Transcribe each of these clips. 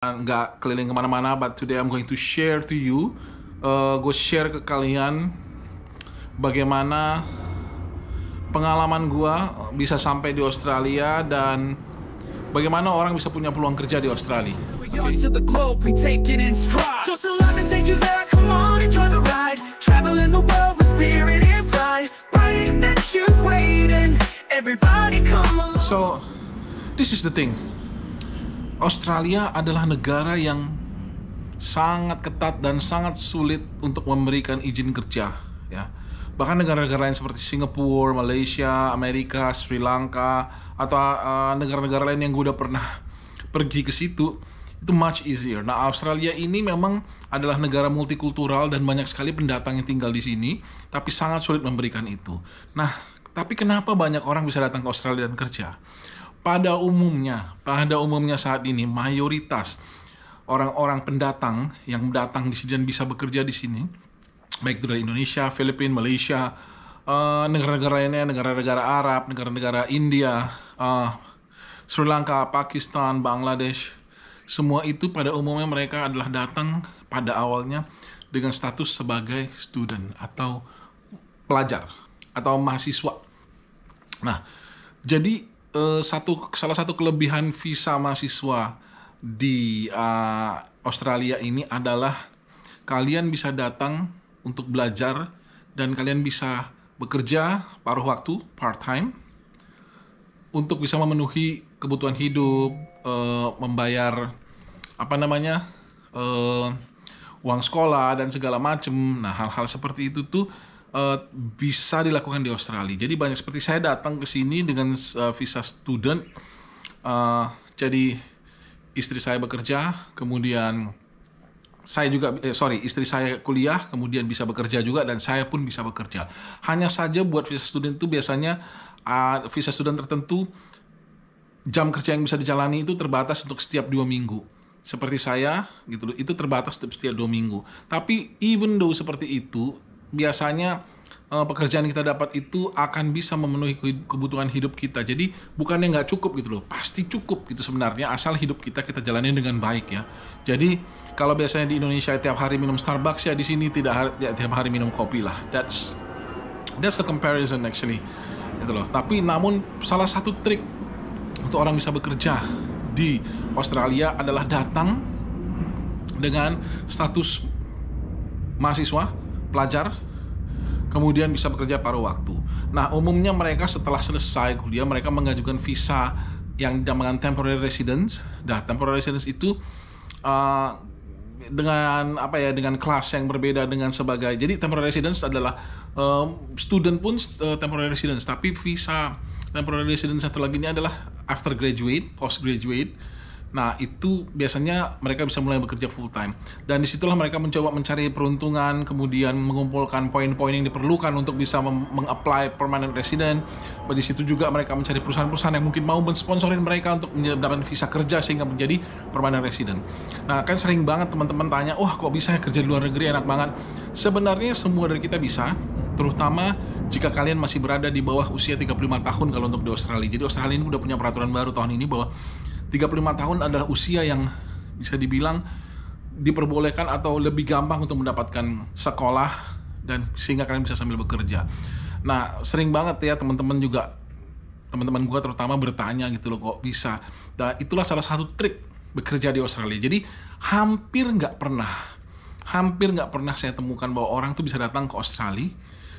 nggak keliling kemana-mana but today I'm going to share to you uh, eh, gue share ke kalian bagaimana pengalaman gue bisa sampai di Australia dan bagaimana orang bisa punya peluang kerja di Australia okay. so this is the thing Australia adalah negara yang sangat ketat dan sangat sulit untuk memberikan izin kerja ya bahkan negara-negara lain seperti Singapura, Malaysia, Amerika, Sri Lanka atau eh, negara-negara uh, lain yang gue udah pernah pergi ke situ itu much easier. Nah Australia ini memang adalah negara multikultural dan banyak sekali pendatang yang tinggal di sini, tapi sangat sulit memberikan itu. Nah tapi kenapa banyak orang bisa datang ke Australia dan kerja? pada umumnya, pada umumnya saat ini mayoritas orang-orang pendatang yang datang di sini dan bisa bekerja di sini, baik itu dari Indonesia, Filipina, Malaysia, negara eh, negara-negara lainnya, negara-negara Arab, negara-negara India, uh, Sri Lanka, Pakistan, Bangladesh, semua itu pada umumnya mereka adalah datang pada awalnya dengan status sebagai student atau pelajar atau mahasiswa. Nah, jadi Eh, satu salah satu kelebihan visa mahasiswa di uh, Australia ini adalah kalian bisa datang untuk belajar dan kalian bisa bekerja paruh waktu part time untuk bisa memenuhi kebutuhan hidup, uh, membayar apa namanya uh, uang sekolah dan segala macam Nah hal-hal seperti itu tuh uh, bisa dilakukan di Australia. Jadi banyak seperti saya datang ke sini dengan uh, visa student. Uh, jadi istri saya bekerja, kemudian saya juga eh, sorry istri saya kuliah, kemudian bisa bekerja juga dan saya pun bisa bekerja. Hanya saja buat visa student itu biasanya uh, visa student tertentu jam kerja yang bisa dijalani itu terbatas untuk setiap dua minggu seperti saya gitu itu terbatas setiap dua minggu tapi even though seperti itu biasanya uh, pekerjaan kita dapat itu akan bisa memenuhi kebutuhan hidup kita. Jadi bukannya nggak cukup gitu loh, pasti cukup gitu sebenarnya asal hidup kita kita jalani dengan baik ya. Jadi kalau biasanya di Indonesia tiap hari minum Starbucks ya di sini tidak hari, ya, tiap hari minum kopi lah. That's that's the comparison actually gitu loh. Tapi namun salah satu trik untuk orang bisa bekerja di Australia adalah datang dengan status mahasiswa pelajar kemudian bisa bekerja paruh waktu. Nah, umumnya mereka setelah selesai kuliah mereka mengajukan visa yang dinamakan temporary residence. Nah, temporary residence itu uh, dengan apa ya dengan kelas yang berbeda dengan sebagai jadi temporary residence adalah um, student pun uh, temporary residence tapi visa temporary residence satu lagi ini adalah after graduate post graduate Nah, itu biasanya mereka bisa mulai bekerja full time. Dan disitulah mereka mencoba mencari peruntungan, kemudian mengumpulkan poin-poin yang diperlukan untuk bisa meng-apply permanent resident. Di situ juga mereka mencari perusahaan-perusahaan yang mungkin mau mensponsorin mereka untuk mendapatkan visa kerja sehingga menjadi permanent resident. Nah, kan sering banget teman-teman tanya, wah kok bisa ya kerja di luar negeri enak banget. Sebenarnya semua dari kita bisa, terutama jika kalian masih berada di bawah usia 35 tahun kalau untuk di Australia. Jadi Australia ini udah punya peraturan baru tahun ini bahwa 35 tahun adalah usia yang bisa dibilang diperbolehkan atau lebih gampang untuk mendapatkan sekolah dan sehingga kalian bisa sambil bekerja. Nah, sering banget ya teman-teman juga teman-teman gua terutama bertanya gitu loh kok bisa. Nah, itulah salah satu trik bekerja di Australia. Jadi hampir nggak pernah, hampir nggak pernah saya temukan bahwa orang tuh bisa datang ke Australia,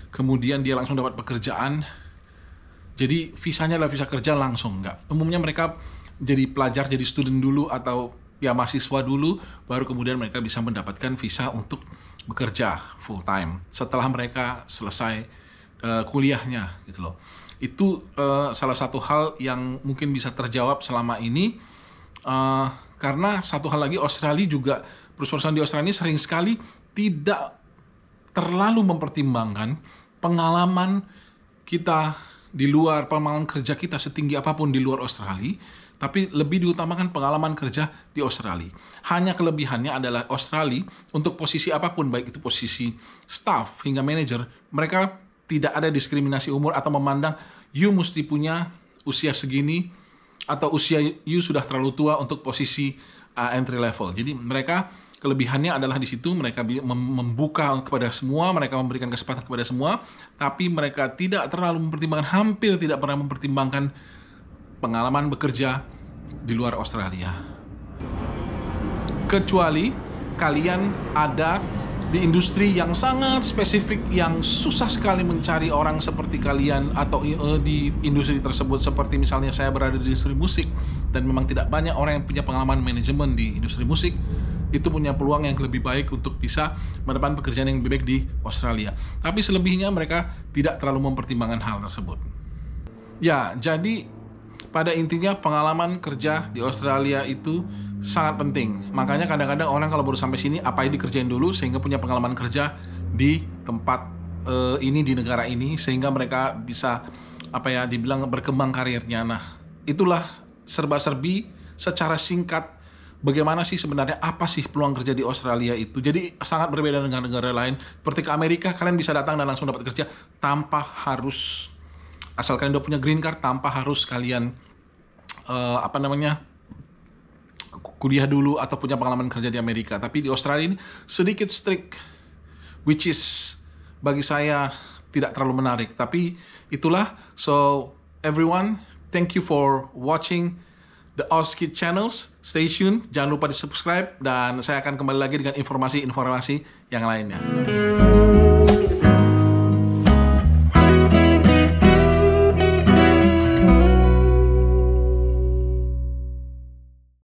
kemudian dia langsung dapat pekerjaan. Jadi visanya adalah visa kerja langsung nggak. Umumnya mereka jadi pelajar, jadi student dulu atau ya mahasiswa dulu, baru kemudian mereka bisa mendapatkan visa untuk bekerja full time setelah mereka selesai uh, kuliahnya gitu loh. Itu uh, salah satu hal yang mungkin bisa terjawab selama ini uh, karena satu hal lagi Australia juga perusahaan di Australia ini sering sekali tidak terlalu mempertimbangkan pengalaman kita di luar pengalaman kerja kita setinggi apapun di luar Australia tapi lebih diutamakan pengalaman kerja di Australia. Hanya kelebihannya adalah Australia untuk posisi apapun, baik itu posisi staff hingga manager, mereka tidak ada diskriminasi umur atau memandang you mesti punya usia segini atau usia you sudah terlalu tua untuk posisi uh, entry level. Jadi mereka kelebihannya adalah di situ mereka membuka kepada semua, mereka memberikan kesempatan kepada semua, tapi mereka tidak terlalu mempertimbangkan, hampir tidak pernah mempertimbangkan pengalaman bekerja di luar Australia. Kecuali kalian ada di industri yang sangat spesifik yang susah sekali mencari orang seperti kalian atau eh, di industri tersebut seperti misalnya saya berada di industri musik dan memang tidak banyak orang yang punya pengalaman manajemen di industri musik itu punya peluang yang lebih baik untuk bisa mendapatkan pekerjaan yang lebih baik di Australia. Tapi selebihnya mereka tidak terlalu mempertimbangkan hal tersebut. Ya, jadi pada intinya pengalaman kerja di Australia itu sangat penting. Makanya kadang-kadang orang kalau baru sampai sini apa yang dikerjain dulu sehingga punya pengalaman kerja di tempat uh, ini di negara ini sehingga mereka bisa apa ya dibilang berkembang karirnya. Nah, itulah serba-serbi secara singkat bagaimana sih sebenarnya apa sih peluang kerja di Australia itu. Jadi sangat berbeda dengan negara lain. Seperti ke Amerika kalian bisa datang dan langsung dapat kerja tanpa harus asal kalian udah punya green card tanpa harus kalian uh, apa namanya kuliah dulu atau punya pengalaman kerja di Amerika. Tapi di Australia ini sedikit strict, which is bagi saya tidak terlalu menarik. Tapi itulah. So everyone, thank you for watching the Auskid channels. Stay tuned, jangan lupa di subscribe dan saya akan kembali lagi dengan informasi-informasi yang lainnya.